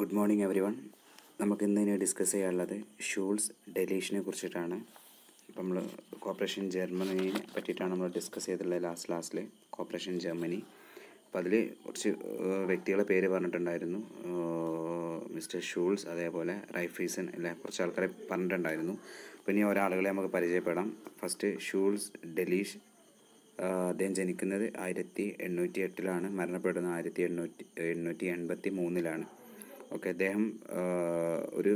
good morning every one നമുക്ക് ഇന്ന് discuss ചെയ്യാനുള്ളത് ഷൂൾസ് ഡെലീഷനെ കുറിച്ചിട്ടാണ് ഇപ്പം നമ്മൾ കോപ്പറേഷൻ ജർമ്മനിയെ പറ്റിയിട്ടാണ് നമ്മൾ ഡിസ്കസ് ചെയ്തിട്ടുള്ളത് ലാസ്റ്റ് ലാസ്റ്റിൽ കോപ്പറേഷൻ ജർമ്മനി അപ്പോൾ അതിൽ കുറച്ച് വ്യക്തികളെ പേര് പറഞ്ഞിട്ടുണ്ടായിരുന്നു മിസ്റ്റർ ഷൂൾസ് അതേപോലെ റൈഫീസൻ അല്ലെ കുറച്ച് ആൾക്കാരെ പറഞ്ഞിട്ടുണ്ടായിരുന്നു അപ്പോൾ ഇനി ഒരാളുകളെ നമുക്ക് പരിചയപ്പെടാം ഫസ്റ്റ് ഷൂൾസ് ഡെലീഷ് അദ്ദേഹം ജനിക്കുന്നത് ആയിരത്തി എണ്ണൂറ്റി എട്ടിലാണ് മരണപ്പെടുന്നത് ആയിരത്തി എണ്ണൂറ്റി എണ്ണൂറ്റി എൺപത്തി മൂന്നിലാണ് ഓക്കെ അദ്ദേഹം ഒരു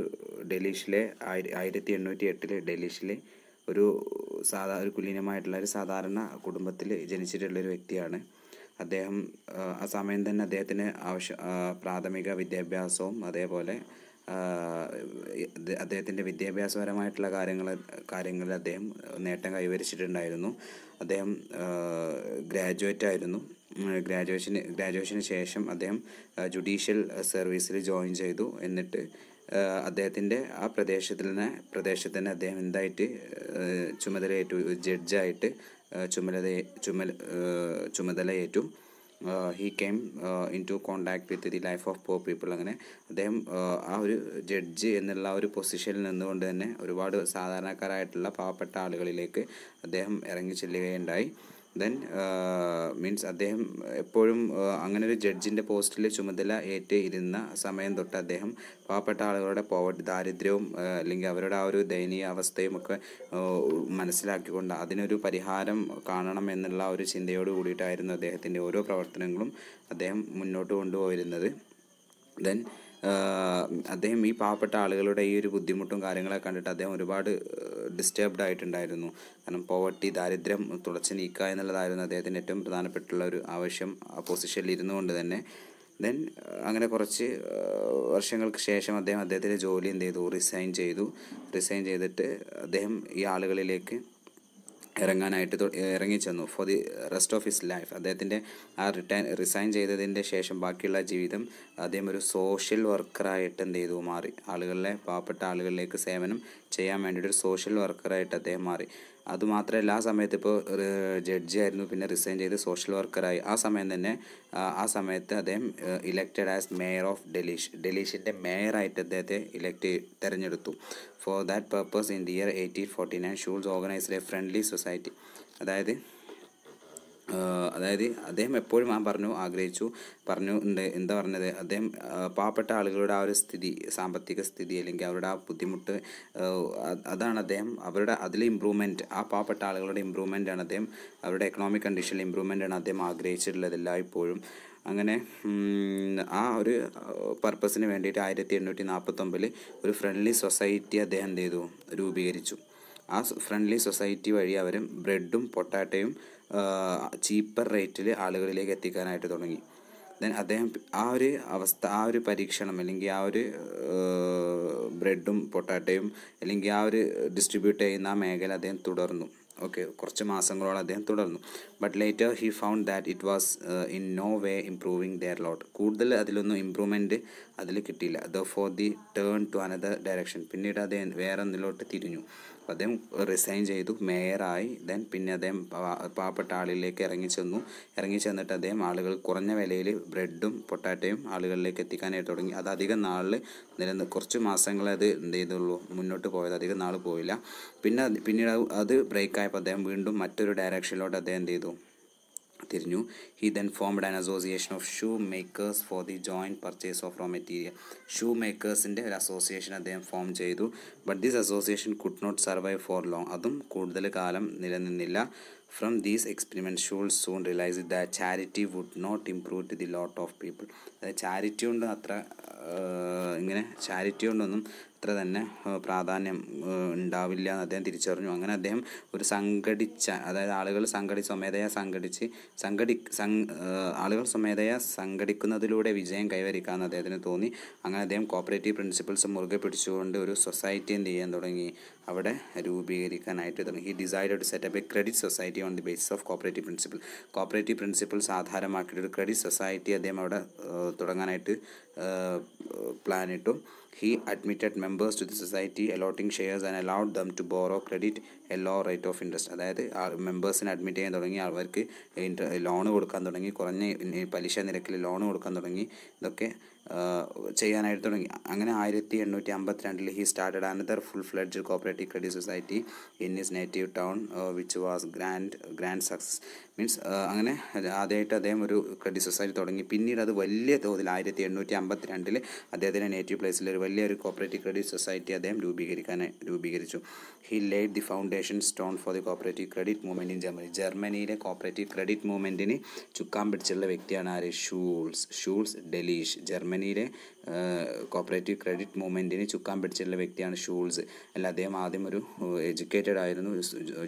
ഡൽഹിഷിലെ ആയിര ആയിരത്തി എണ്ണൂറ്റി എട്ടിൽ ഡൽഹിഷിലെ ഒരു സാധാ ഒരു കുലീനമായിട്ടുള്ള ഒരു സാധാരണ കുടുംബത്തിൽ ജനിച്ചിട്ടുള്ളൊരു വ്യക്തിയാണ് അദ്ദേഹം ആ സമയം തന്നെ അദ്ദേഹത്തിന് ആവശ്യ പ്രാഥമിക വിദ്യാഭ്യാസവും അതേപോലെ അദ്ദേഹത്തിൻ്റെ വിദ്യാഭ്യാസപരമായിട്ടുള്ള കാര്യങ്ങൾ കാര്യങ്ങളിൽ അദ്ദേഹം നേട്ടം കൈവരിച്ചിട്ടുണ്ടായിരുന്നു അദ്ദേഹം ഗ്രാജുവേറ്റ് ആയിരുന്നു ഗ്രാജുവേഷന് ഗ്രാജുവേഷന് ശേഷം അദ്ദേഹം ജുഡീഷ്യൽ സർവീസിൽ ജോയിൻ ചെയ്തു എന്നിട്ട് അദ്ദേഹത്തിൻ്റെ ആ പ്രദേശത്തിൽ തന്നെ പ്രദേശത്ത് തന്നെ അദ്ദേഹം എന്തായിട്ട് ചുമതലയേറ്റു ജഡ്ജായിട്ട് ചുമതല ചുമല ചുമതലയേറ്റു he came in to contact with the life of poor people അങ്ങനെ അദ്ദേഹം ആ ഒരു ജഡ്ജ് എന്നുള്ള ഒരു പൊസിഷനിൽ നിന്നുകൊണ്ട് തന്നെ ഒരുപാട് സാധാരണക്കാരായിട്ടുള്ള പാവപ്പെട്ട ആളുകളിലേക്ക് അദ്ദേഹം ഇറങ്ങി ചെല്ലുകയുണ്ടായി ദെൻ മീൻസ് uh, അദ്ദേഹം എപ്പോഴും uh, അങ്ങനെ ഒരു ജഡ്ജിൻ്റെ പോസ്റ്റിലെ ചുമതല ഏറ്റ് ഇരുന്ന സമയം തൊട്ട് അദ്ദേഹം പാവപ്പെട്ട ആളുകളുടെ പോവർട്ടി ദാരിദ്ര്യവും uh, അല്ലെങ്കിൽ അവരുടെ ആ ഒരു ദയനീയ അവസ്ഥയും ഒക്കെ മനസ്സിലാക്കിക്കൊണ്ട് അതിനൊരു പരിഹാരം കാണണം എന്നുള്ള ഒരു ചിന്തയോട് കൂടിയിട്ടായിരുന്നു അദ്ദേഹത്തിൻ്റെ ഓരോ പ്രവർത്തനങ്ങളും അദ്ദേഹം മുന്നോട്ട് കൊണ്ടുപോയിരുന്നത് ദെൻ അദ്ദേഹം ഈ പാവപ്പെട്ട ആളുകളുടെ ഈ ഒരു ബുദ്ധിമുട്ടും കാര്യങ്ങളെ കണ്ടിട്ട് അദ്ദേഹം ഒരുപാട് ഡിസ്റ്റർബ്ഡ് ആയിട്ടുണ്ടായിരുന്നു കാരണം പോവർട്ടി ദാരിദ്ര്യം തുടച്ചു നീക്കുക എന്നുള്ളതായിരുന്നു അദ്ദേഹത്തിൻ്റെ ഏറ്റവും പ്രധാനപ്പെട്ടുള്ള ഒരു ആവശ്യം ആ ഇരുന്നു കൊണ്ട് തന്നെ ദെൻ അങ്ങനെ കുറച്ച് വർഷങ്ങൾക്ക് ശേഷം അദ്ദേഹം അദ്ദേഹത്തിൻ്റെ ജോലി എന്ത് ചെയ്തു റിസൈൻ ചെയ്തു റിസൈൻ ചെയ്തിട്ട് അദ്ദേഹം ഈ ആളുകളിലേക്ക് ഇറങ്ങാനായിട്ട് ചെന്നു for the rest of his life അദ്ദേഹത്തിൻ്റെ ആ റിട്ടൈൻ റിസൈൻ ചെയ്തതിൻ്റെ ശേഷം ബാക്കിയുള്ള ജീവിതം അദ്ദേഹം ഒരു സോഷ്യൽ വർക്കറായിട്ട് എന്ത് ചെയ്തു മാറി ആളുകളിലെ പാവപ്പെട്ട ആളുകളിലേക്ക് സേവനം ചെയ്യാൻ വേണ്ടിയിട്ട് ഒരു സോഷ്യൽ വർക്കറായിട്ട് അദ്ദേഹം മാറി അതുമാത്രമല്ല ആ സമയത്ത് ഇപ്പോൾ ജഡ്ജിയായിരുന്നു പിന്നെ റിസൈൻ ചെയ്ത് സോഷ്യൽ വർക്കറായി ആ സമയം തന്നെ ആ സമയത്ത് അദ്ദേഹം elected as mayor of Delitzsch ഡെലീഷിൻ്റെ മേയറായിട്ട് അദ്ദേഹത്തെ ഇലക്ട് തിരഞ്ഞെടുത്തു for that purpose in the year eighteen forty nine Schulze organised a friendly society അതായത് അതായത് അദ്ദേഹം എപ്പോഴും ആ പറഞ്ഞു ആഗ്രഹിച്ചു പറഞ്ഞു ഉണ്ട് എന്താ പറഞ്ഞത് അദ്ദേഹം പാവപ്പെട്ട ആളുകളുടെ ആ ഒരു സ്ഥിതി സാമ്പത്തിക സ്ഥിതി അല്ലെങ്കിൽ അവരുടെ ആ ബുദ്ധിമുട്ട് അതാണ് അദ്ദേഹം അവരുടെ അതിൽ ഇമ്പ്രൂവ്മെൻറ്റ് ആ പാവപ്പെട്ട ആളുകളുടെ ഇമ്പ്രൂവ്മെൻ്റ് ആണ് അദ്ദേഹം അവരുടെ എക്കണോമിക് കണ്ടീഷനിൽ ഇമ്പ്രൂവ്മെൻ്റ് ആണ് അദ്ദേഹം ആഗ്രഹിച്ചിട്ടുള്ളത് എല്ലായ്പ്പോഴും അങ്ങനെ ആ ഒരു പർപ്പസിന് വേണ്ടിയിട്ട് ആയിരത്തി എണ്ണൂറ്റി നാൽപ്പത്തൊമ്പതിൽ ഒരു ഫ്രണ്ട്ലി സൊസൈറ്റി അദ്ദേഹം എന്ത് ചെയ്തു രൂപീകരിച്ചു ആ ഫ്രണ്ട്ലി സൊസൈറ്റി വഴി അവർ ബ്രെഡും പൊട്ടാട്ടയും ചീപ്പർ റേറ്റിൽ ആളുകളിലേക്ക് എത്തിക്കാനായിട്ട് തുടങ്ങി ദെൻ അദ്ദേഹം ആ ഒരു അവസ്ഥ ആ ഒരു പരീക്ഷണം അല്ലെങ്കിൽ ആ ഒരു ബ്രെഡും പൊട്ടാറ്റയും അല്ലെങ്കിൽ ആ ഒരു ഡിസ്ട്രിബ്യൂട്ട് ചെയ്യുന്ന ആ മേഖല അദ്ദേഹം തുടർന്നു ഓക്കെ കുറച്ച് മാസങ്ങളോളം അദ്ദേഹം തുടർന്നു but later he found that it was in no way improving their lot കൂടുതൽ അതിലൊന്നും ഇമ്പ്രൂവ്മെൻറ്റ് അതിൽ കിട്ടിയില്ല the for the turn to another direction പിന്നീട് അദ്ദേഹം വേറെ ഒന്നിലോട്ട് തിരിഞ്ഞു അദ്ദേഹം റിസൈൻ ചെയ്തു മേയറായി ദെൻ പിന്നെ അദ്ദേഹം പാവപ്പെട്ട ആളുകളിലേക്ക് ഇറങ്ങിച്ചെന്നു ഇറങ്ങി ചെന്നിട്ട് അദ്ദേഹം ആളുകൾ കുറഞ്ഞ വിലയിൽ ബ്രെഡും പൊട്ടാറ്റയും ആളുകളിലേക്ക് എത്തിക്കാനായിട്ട് തുടങ്ങി അത് അധികം നാളിൽ നിലനിന്ന് കുറച്ച് മാസങ്ങളെ അത് എന്ത് ചെയ്തുള്ളൂ മുന്നോട്ട് പോയത് അധികം നാൾ പോയില്ല പിന്നെ പിന്നീട് അത് ബ്രേക്കായപ്പോൾ അദ്ദേഹം വീണ്ടും മറ്റൊരു ഡയറക്ഷനിലോട്ട് അദ്ദേഹം എന്ത് ചെയ്തു തിരിഞ്ഞു he then formed an association of shoe makers for the joint purchase of raw material shoe മേക്കേഴ്സിൻ്റെ ഒരു അസോസിയേഷൻ അദ്ദേഹം ഫോം ചെയ്തു but this association could not survive for long അതും കൂടുതൽ കാലം നിലനിന്നില്ല from these experiment Schulze soon realise the charity would not improve to the lot of people അതായത് charity കൊണ്ട് അത്ര ഇങ്ങനെ ചാരിറ്റി കൊണ്ടൊന്നും അത്ര തന്നെ പ്രാധാന്യം ഉണ്ടാവില്ല എന്ന് അദ്ദേഹം തിരിച്ചറിഞ്ഞു അങ്ങനെ അദ്ദേഹം ഒരു സംഘടിച്ച അതായത് ആളുകൾ സംഘടിച്ച് സ്വമേധയാ സംഘടിച്ച് സംഘടി ആളുകൾ സ്വമേധയാ സംഘടിക്കുന്നതിലൂടെ വിജയം കൈവരിക്കാമെന്ന് അദ്ദേഹത്തിന് തോന്നി അങ്ങനെ അദ്ദേഹം കോപ്പറേറ്റീവ് പ്രിൻസിപ്പിൾസ് മുറുകെ പിടിച്ചുകൊണ്ട് ഒരു സൊസൈറ്റി എന്ത് ചെയ്യാൻ തുടങ്ങി അവിടെ രൂപീകരിക്കാനായിട്ട് തുടങ്ങി he decide to set up a credit society on the basis of cooperative principle cooperative principles ആധാരമാക്കിയിട്ട് ഒരു ക്രെഡിറ്റ് സൊസൈറ്റി അദ്ദേഹം അവിടെ തുടങ്ങാനായിട്ട് പ്ലാനിട്ടു He admitted members to the society, allotting shares and allowed them to borrow credit a low rate of interest അതായത് മെമ്പേഴ്സിന് admit ചെയ്യാൻ തുടങ്ങി അവർക്ക് ഇൻട്ര ലോൺ കൊടുക്കാൻ തുടങ്ങി കുറഞ്ഞ പലിശ നിരക്കിൽ ലോണ് കൊടുക്കാൻ തുടങ്ങി ഇതൊക്കെ ചെയ്യാനായിട്ട് തുടങ്ങി അങ്ങനെ ആയിരത്തി എണ്ണൂറ്റി അമ്പത്തിരണ്ടിൽ he started another full fledge cooperative credit society in his നേറ്റീവ് town which was grand grand success means അങ്ങനെ ആദ്യമായിട്ട് അദ്ദേഹം ഒരു ക്രെഡിറ്റ് സൊസൈറ്റി തുടങ്ങി പിന്നീട് അത് വലിയ തോതിൽ ആയിരത്തി എണ്ണൂറ്റി അമ്പത്തിരണ്ടിൽ അദ്ദേഹത്തിൻ്റെ നേറ്റീവ് പ്ലേസിൽ ഒരു വലിയൊരു കോപ്പറേറ്റീവ് ക്രെഡിറ്റ് സൊസൈറ്റി അദ്ദേഹം രൂപീകരിക്കാൻ രൂപീകരിച്ചു he laid the foundation foundation stone for the cooperative credit movement in Germany ജർമ്മനിയിലെ കോപ്പറേറ്റീവ് ക്രെഡിറ്റ് മൂവ്മെൻറ്റിന് ചുക്കാൻ പിടിച്ചുള്ള വ്യക്തിയാണ് ആര് ഷൂൾസ് ഷൂൾസ് ഡെലീഷ് ജർമ്മനിയിലെ കോപ്പറേറ്റീവ് ക്രെഡിറ്റ് മൂവ്മെൻറ്റിന് ചുക്കാൻ പിടിച്ചുള്ള വ്യക്തിയാണ് ഷൂൾസ് അല്ല അദ്ദേഹം ആദ്യം ഒരു എഡ്യൂക്കേറ്റഡ് ആയിരുന്നു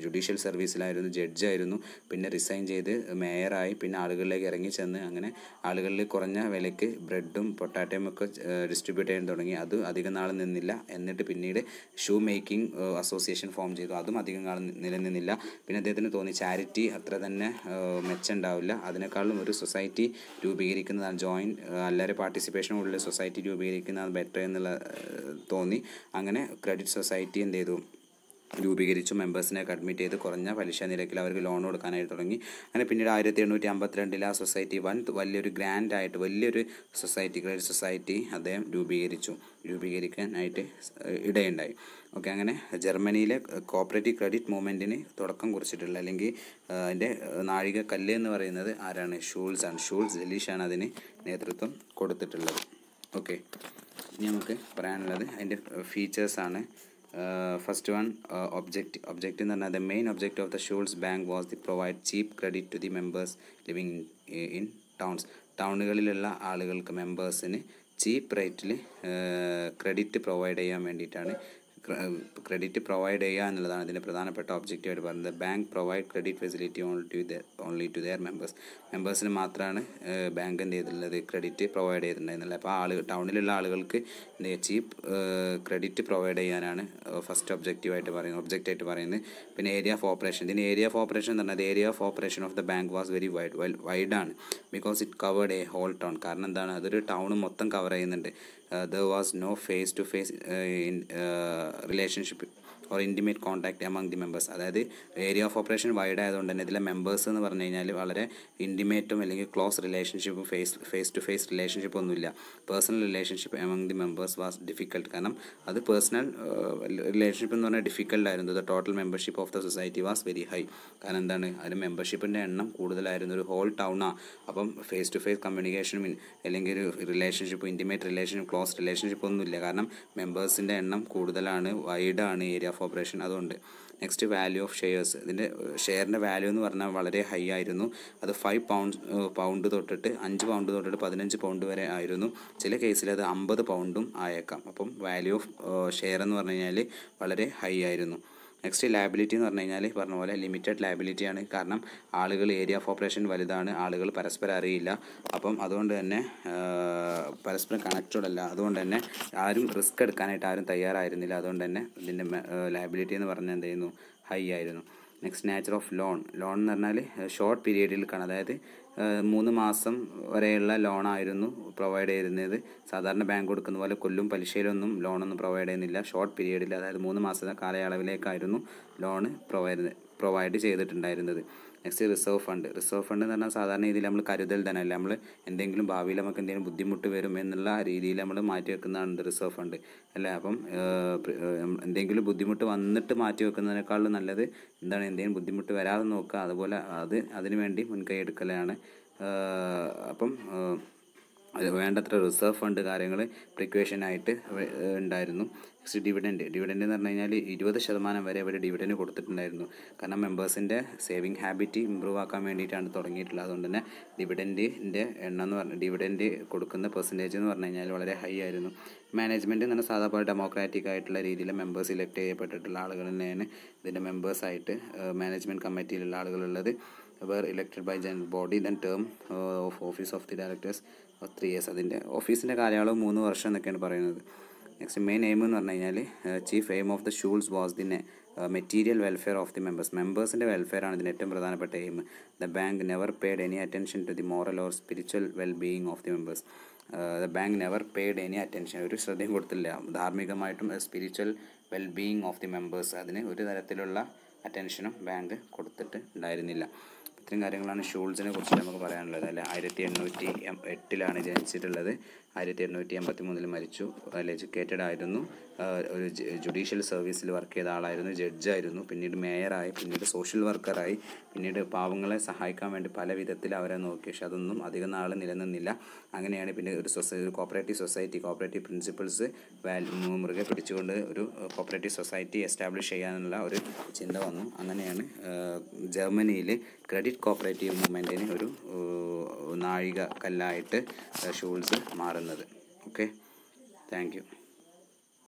ജുഡീഷ്യൽ സർവീസിലായിരുന്നു ജഡ്ജായിരുന്നു പിന്നെ റിസൈൻ ചെയ്ത് മേയറായി പിന്നെ ആളുകളിലേക്ക് ഇറങ്ങി ചെന്ന് അങ്ങനെ ആളുകളിൽ കുറഞ്ഞ വിലയ്ക്ക് ബ്രെഡും പൊട്ടാറ്റയും ഒക്കെ ഡിസ്ട്രിബ്യൂട്ട് ചെയ്യാൻ തുടങ്ങി അത് അധികം നാൾ നിന്നില്ല എന്നിട്ട് പിന്നീട് ഷൂ മേക്കിംഗ് അസോസിയേഷൻ ഫോം ചെയ്തു അതും അധികം കാലം നിലനിന്നില്ല പിന്നെ അദ്ദേഹത്തിന് തോന്നി ചാരിറ്റി അത്ര തന്നെ മെച്ചമുണ്ടാവില്ല അതിനേക്കാളും ഒരു സൊസൈറ്റി രൂപീകരിക്കുന്നതാണ് ജോയിൻ എല്ലാവരും ഉള്ളിൽ സൊസൈറ്റി രൂപീകരിക്കുന്നതാണ് ബെറ്റർ എന്നുള്ള തോന്നി അങ്ങനെ ക്രെഡിറ്റ് സൊസൈറ്റി എന്ത് ചെയ്തു രൂപീകരിച്ചു ഒക്കെ അഡ്മിറ്റ് ചെയ്ത് കുറഞ്ഞ പലിശ നിരക്കിൽ അവർക്ക് ലോൺ കൊടുക്കാനായിട്ട് തുടങ്ങി അങ്ങനെ പിന്നീട് ആയിരത്തി എണ്ണൂറ്റി അമ്പത്തിരണ്ടിൽ ആ സൊസൈറ്റി വൻ വലിയൊരു ഗ്രാൻഡായിട്ട് വലിയൊരു സൊസൈറ്റി ക്രെഡിറ്റ് സൊസൈറ്റി അദ്ദേഹം രൂപീകരിച്ചു രൂപീകരിക്കാനായിട്ട് ഇടയുണ്ടായി ഓക്കെ അങ്ങനെ ജർമ്മനിയിലെ കോപ്പറേറ്റീവ് ക്രെഡിറ്റ് മൂവ്മെൻറ്റിന് തുടക്കം കുറിച്ചിട്ടുള്ള അല്ലെങ്കിൽ അതിൻ്റെ കല്ല് എന്ന് പറയുന്നത് ആരാണ് ഷൂൾസ് ആണ് ഷൂൾസ് ജലീഷാണ് അതിന് നേതൃത്വം കൊടുത്തിട്ടുള്ളത് ഓക്കെ ഇനി നമുക്ക് പറയാനുള്ളത് അതിൻ്റെ ഫീച്ചേഴ്സാണ് ഫസ്റ്റ് വൺ ഒബ്ജക്റ്റ് ഒബ്ജക്റ്റ് എന്ന് പറഞ്ഞാൽ the main object of the Schulze bank was the provide cheap credit to the members living in towns ടൗണുകളിലുള്ള ആളുകൾക്ക് മെമ്പേഴ്സിന് ചീപ്പ് റേറ്റിൽ ക്രെഡിറ്റ് പ്രൊവൈഡ് ചെയ്യാൻ വേണ്ടിയിട്ടാണ് ക്രെഡിറ്റ് പ്രൊവൈഡ് ചെയ്യുക എന്നുള്ളതാണ് ഇതിൻ്റെ പ്രധാനപ്പെട്ട ഒബ്ജക്റ്റീവായിട്ട് പറയുന്നത് bank provide credit facility only to only to their members മെമ്പേഴ്സിന് മാത്രമാണ് ബാങ്ക് എന്ത് ചെയ്തിട്ടുള്ളത് ക്രെഡിറ്റ് പ്രൊവൈഡ് ചെയ്തിട്ടുണ്ടായിരുന്നില്ല അപ്പോൾ ആളുകൾ ടൗണിലുള്ള ആളുകൾക്ക് എന്ത് ചീപ്പ് ക്രെഡിറ്റ് പ്രൊവൈഡ് ചെയ്യാനാണ് ഫസ്റ്റ് ഒബ്ജക്റ്റീവായിട്ട് പറയുന്നത് ഒബ്ജക്റ്റായിട്ട് പറയുന്നത് പിന്നെ ഏരിയ ഓഫ് ഓപ്പറേഷൻ ഇതിന് ഏരിയ ഓഫ് ഓപ്പറേഷൻ എന്ന് പറഞ്ഞാൽ area of operation of the bank was very wide വൈഡാണ് because it covered a whole town കാരണം എന്താണ് അതൊരു ടൗൺ മൊത്തം കവർ ചെയ്യുന്നുണ്ട് the was no face to face relationship for intimate contact among the members അതായത് area of operation wide ആയതുകൊണ്ട് തന്നെ ഇതിലെ മെമ്പേഴ്സ് എന്ന് പറഞ്ഞു കഴിഞ്ഞാൽ വളരെ ഇൻറ്റിമേറ്റും അല്ലെങ്കിൽ ക്ലോസ് റിലേഷൻഷിപ്പും face face to face relationship ഒന്നുമില്ല personal relationship among the members was difficult കാരണം അത് പേഴ്സണൽ റിലേഷൻഷിപ്പ് എന്ന് പറഞ്ഞാൽ ഡിഫിക്കൽട്ട് ആയിരുന്നു the total membership of the society was very high കാരണം എന്താണ് അതിൽ മെമ്പർഷിപ്പിൻ്റെ എണ്ണം കൂടുതലായിരുന്നു ഒരു ഹോൾ ടൗണാണ് അപ്പം ഫേസ് ടു ഫേസ് കമ്മ്യൂണിക്കേഷനും അല്ലെങ്കിൽ ഒരു relationship intimate relationship close relationship ഒന്നുമില്ല കാരണം മെമ്പേഴ്സിൻ്റെ എണ്ണം കൂടുതലാണ് വൈഡാണ് ഏരിയ ഓഫ് ഓപ്പറേഷൻ അതുകൊണ്ട് നെക്സ്റ്റ് വാല്യൂ ഓഫ് ഷെയർസ് ഇതിൻ്റെ ഷെയറിൻ്റെ വാല്യൂ എന്ന് പറഞ്ഞാൽ വളരെ ഹൈ ആയിരുന്നു അത് ഫൈവ് പൗണ്ട് പൗണ്ട് തൊട്ടിട്ട് അഞ്ച് പൗണ്ട് തൊട്ടിട്ട് പതിനഞ്ച് പൗണ്ട് വരെ ആയിരുന്നു ചില കേസിൽ അത് അമ്പത് പൗണ്ടും ആയേക്കാം അപ്പം വാല്യൂ ഓഫ് ഷെയർ എന്ന് പറഞ്ഞു കഴിഞ്ഞാൽ വളരെ ഹൈ ആയിരുന്നു നെക്സ്റ്റ് ലാബിലിറ്റി എന്ന് പറഞ്ഞു കഴിഞ്ഞാൽ പറഞ്ഞ പോലെ ലിമിറ്റഡ് ആണ് കാരണം ആളുകൾ ഏരിയ ഓഫ് ഓപ്പറേഷൻ വലുതാണ് ആളുകൾ പരസ്പരം അറിയില്ല അപ്പം അതുകൊണ്ട് തന്നെ പരസ്പരം കണക്റ്റഡ് അല്ല അതുകൊണ്ട് തന്നെ ആരും റിസ്ക് എടുക്കാനായിട്ട് ആരും തയ്യാറായിരുന്നില്ല അതുകൊണ്ട് തന്നെ ഇതിൻ്റെ ലാബിലിറ്റി എന്ന് പറഞ്ഞാൽ എന്ത് ചെയ്യുന്നു ഹൈ ആയിരുന്നു next nature of loan loan എന്ന് പറഞ്ഞാൽ ഷോർട്ട് പീരീഡിൽ കാണാം അതായത് മൂന്ന് മാസം വരെയുള്ള ലോണായിരുന്നു പ്രൊവൈഡ് ചെയ്തിരുന്നത് സാധാരണ ബാങ്ക് കൊടുക്കുന്ന പോലെ കൊല്ലും പലിശയിലൊന്നും ലോണൊന്നും പ്രൊവൈഡ് ചെയ്യുന്നില്ല ഷോർട്ട് പീരീഡിൽ അതായത് മൂന്ന് മാസത്തെ കാലയളവിലേക്കായിരുന്നു ലോണ് പ്രൊവൈഡ് പ്രൊവൈഡ് ചെയ്തിട്ടുണ്ടായിരുന്നത് next reserve fund reserve fund എന്ന് പറഞ്ഞാൽ സാധാരണ രീതിയിൽ നമ്മൾ കരുതൽ തന്നെ അല്ല നമ്മൾ എന്തെങ്കിലും ഭാവിയിൽ നമുക്ക് എന്തെങ്കിലും ബുദ്ധിമുട്ട് വരും എന്നുള്ള രീതിയിൽ നമ്മൾ മാറ്റി വെക്കുന്നതാണ് റിസർവ് ഫണ്ട് അല്ലേ അപ്പം എന്തെങ്കിലും ബുദ്ധിമുട്ട് വന്നിട്ട് മാറ്റി വെക്കുന്നതിനേക്കാളും നല്ലത് എന്താണ് എന്തെങ്കിലും ബുദ്ധിമുട്ട് വരാതെ നോക്കുക അതുപോലെ അത് അതിനുവേണ്ടി മുൻകൈ എടുക്കലാണ് അപ്പം വേണ്ടത്ര റിസർവ് ഫണ്ട് കാര്യങ്ങൾ പ്രിക്വേഷനായിട്ട് ഉണ്ടായിരുന്നു നെക്സ്റ്റ് ഡിവിഡൻഡ് ഡിവിഡൻഡ് എന്ന് പറഞ്ഞു കഴിഞ്ഞാൽ ഇരുപത് ശതമാനം വരെ അവർ ഡിവിഡൻഡ് കൊടുത്തിട്ടുണ്ടായിരുന്നു കാരണം മെമ്പേഴ്സിൻ്റെ സേവിങ് ഹാബിറ്റ് ഇമ്പ്രൂവ് ആക്കാൻ വേണ്ടിയിട്ടാണ് തുടങ്ങിയിട്ടുള്ളത് അതുകൊണ്ട് തന്നെ ഡിവിഡൻഡിൻ്റെ എണ്ണം എന്ന് പറഞ്ഞാൽ ഡിവിഡൻഡ് കൊടുക്കുന്ന പെർസെൻറ്റേജ് എന്ന് പറഞ്ഞു കഴിഞ്ഞാൽ വളരെ ഹൈ ആയിരുന്നു മാനേജ്മെൻറ്റ് എന്ന് പറഞ്ഞാൽ സാധാരണ ഡെമോക്രാറ്റിക് ആയിട്ടുള്ള രീതിയിൽ മെമ്പേഴ്സ് ഇലക്ട് ചെയ്യപ്പെട്ടിട്ടുള്ള ആളുകൾ തന്നെയാണ് ഇതിൻ്റെ മെമ്പേഴ്സായിട്ട് മാനേജ്മെൻറ്റ് കമ്മിറ്റിയിലുള്ള ആളുകളുള്ളത് were elected by general body then term of office of the directors three years അതിൻ്റെ ഓഫീസിൻ്റെ കാലയളവ് മൂന്ന് വർഷം എന്നൊക്കെയാണ് പറയുന്നത് നെക്സ്റ്റ് മെയിൻ എയിം എന്ന് പറഞ്ഞു കഴിഞ്ഞാൽ chief aim of the Schulze was the material welfare of the members മെമ്പേഴ്സിൻ്റെ വെൽഫെയറാണ് ഇതിൻ്റെ ഏറ്റവും പ്രധാനപ്പെട്ട aim the bank never paid any attention to the moral or spiritual well being of the members the bank never paid any attention ഒരു ശ്രദ്ധയും കൊടുത്തില്ല ധാർമ്മികമായിട്ടും spiritual well being of the members അതിന് ഒരു തരത്തിലുള്ള അറ്റൻഷനും ബാങ്ക് കൊടുത്തിട്ട് ഉണ്ടായിരുന്നില്ല ഇത്രയും കാര്യങ്ങളാണ് ഷൂൾസിനെ കുറിച്ച് നമുക്ക് പറയാനുള്ളത് അല്ലെ ആയിരത്തി എണ്ണൂറ്റി എട്ടിലാണ് ജനിച്ചിട്ടുള്ളത് ആയിരത്തി എണ്ണൂറ്റി അമ്പത്തി മൂന്നിൽ മരിച്ചു അതിൽ എഡ്യൂക്കേറ്റഡ് ആയിരുന്നു ഒരു ജുഡീഷ്യൽ സർവീസിൽ വർക്ക് ചെയ്ത ആളായിരുന്നു ജഡ്ജായിരുന്നു പിന്നീട് മേയറായി പിന്നീട് സോഷ്യൽ വർക്കറായി പിന്നീട് പാവങ്ങളെ സഹായിക്കാൻ വേണ്ടി പല വിധത്തിൽ അവരെ നോക്കി പക്ഷെ അതൊന്നും അധികം നാൾ നിലനിന്നില്ല അങ്ങനെയാണ് പിന്നെ ഒരു സൊസൈ cooperative society cooperative principles value മുറുകെ പിടിച്ചുകൊണ്ട് ഒരു കോപ്പറേറ്റീവ് സൊസൈറ്റി എസ്റ്റാബ്ലിഷ് ചെയ്യാനുള്ള ഒരു ചിന്ത വന്നു അങ്ങനെയാണ് ജർമ്മനിയിൽ ക്രെഡിറ്റ് കോപ്പറേറ്റീവ് മൂവ്മെൻറ്റിന് ഒരു നാഴിക കല്ലായിട്ട് ഷൂൾസ് മാറുന്നത് പറയുന്നത് ഓക്കെ താങ്ക് യു